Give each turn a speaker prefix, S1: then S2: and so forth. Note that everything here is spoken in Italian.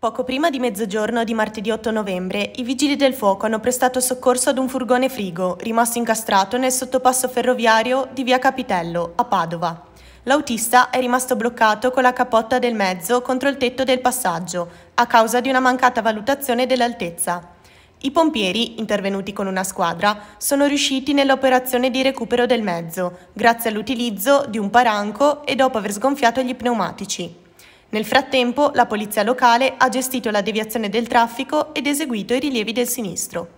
S1: Poco prima di mezzogiorno di martedì 8 novembre, i vigili del fuoco hanno prestato soccorso ad un furgone frigo rimasto incastrato nel sottopasso ferroviario di via Capitello, a Padova. L'autista è rimasto bloccato con la capotta del mezzo contro il tetto del passaggio, a causa di una mancata valutazione dell'altezza. I pompieri, intervenuti con una squadra, sono riusciti nell'operazione di recupero del mezzo, grazie all'utilizzo di un paranco e dopo aver sgonfiato gli pneumatici. Nel frattempo la polizia locale ha gestito la deviazione del traffico ed eseguito i rilievi del sinistro.